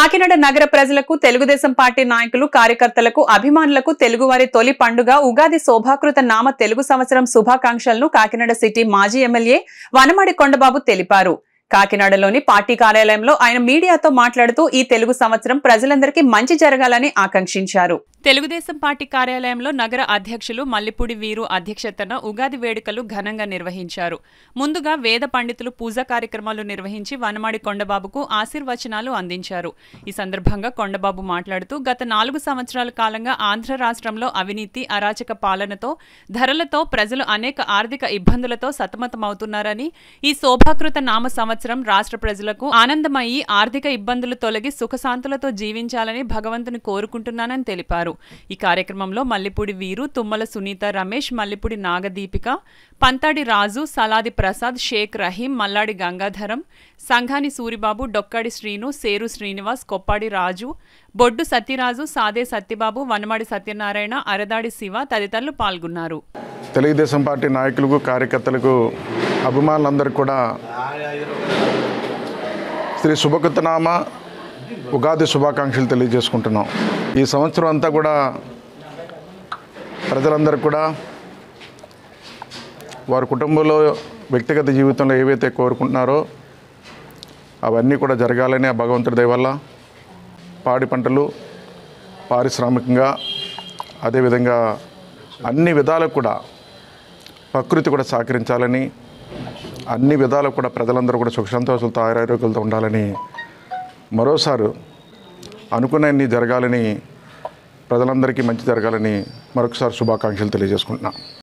కాకినాడ నగర ప్రజలకు తెలుగుదేశం పార్టీ నాయకులు కార్యకర్తలకు అభిమానులకు తెలుగువారి తొలి పండుగ ఉగాది శోభాకృత నామ తెలుగు సంవత్సరం శుభాకాంక్షలను కాకినాడ సిటీ మాజీ ఎమ్మెల్యే వనమాడి కొండబాబు తెలిపారు కాకినాడలోని పార్టీ కార్యాలయంలో ఆయన మీడియాతో మాట్లాడుతూ ఈ తెలుగు సంవత్సరం ప్రజలందరికీ మంచి జరగాలని ఆకాంక్షించారు తెలుగుదేశం పార్టీ కార్యాలయంలో నగర అధ్యక్షులు మల్లిపూడి వీరు అధ్యక్షతన ఉగాది వేడుకలు ఘనంగా నిర్వహించారు ముందుగా వేద పండితులు పూజా కార్యక్రమాలు నిర్వహించి వనమాడి కొండబాబుకు ఆశీర్వచనాలు అందించారు ఈ సందర్భంగా కొండబాబు మాట్లాడుతూ గత నాలుగు సంవత్సరాల కాలంగా ఆంధ్ర రాష్ట్రంలో అవినీతి అరాచక పాలనతో ధరలతో ప్రజలు అనేక ఆర్థిక ఇబ్బందులతో సతమతమవుతున్నారని ఈ శోభాకృత నామ సంవత్సరం రాష్ట్ర ప్రజలకు ఆనందమయ్యి ఆర్థిక ఇబ్బందులు తొలగి సుఖశాంతులతో జీవించాలని భగవంతుని కోరుకుంటున్నానని తెలిపారు పాల్గొన్నారు ఈ కార్యక్రమంలో మల్లిపూడి వీరు తుమ్మల సునీత రమేష్ మల్లిపూడి నాగదీపిక పంతాడి రాజు సలాది ప్రసాద్ షేక్ రహీం మల్లాడి గంగాధరం సంఘాని సూరిబాబు డొక్కాడి శ్రీను సేరు శ్రీనివాస్ కొప్పాడి రాజు బొడ్డు సత్యరాజు సాదే సత్యబాబు వనమాడి సత్యనారాయణ అరదాడి శివ తదితరులు పాల్గొన్నారు తెలుగుదేశం పార్టీ నాయకులకు కార్యకర్తలకు అభిమానులందరూ కూడా శ్రీ శుభకృతనామ ఉగాది శుభాకాంక్షలు తెలియజేసుకుంటున్నాం ఈ సంవత్సరం అంతా కూడా ప్రజలందరూ కూడా వారి కుటుంబంలో వ్యక్తిగత జీవితంలో ఏవైతే కోరుకుంటున్నారో అవన్నీ కూడా జరగాలని ఆ భగవంతుడి దయవల్ల పాడి పంటలు పారిశ్రామికంగా అదేవిధంగా అన్ని విధాలకు కూడా ప్రకృతి కూడా సహకరించాలని అన్ని విధాలకు కూడా ప్రజలందరూ కూడా సుఖ సంతోషాలతో ఆరోగ్యాలతో ఉండాలని మరోసారి అనుకున్నన్ని జరగాలని ప్రజలందరికీ మంచి జరగాలని మరొకసారి శుభాకాంక్షలు తెలియజేసుకుంటున్నాను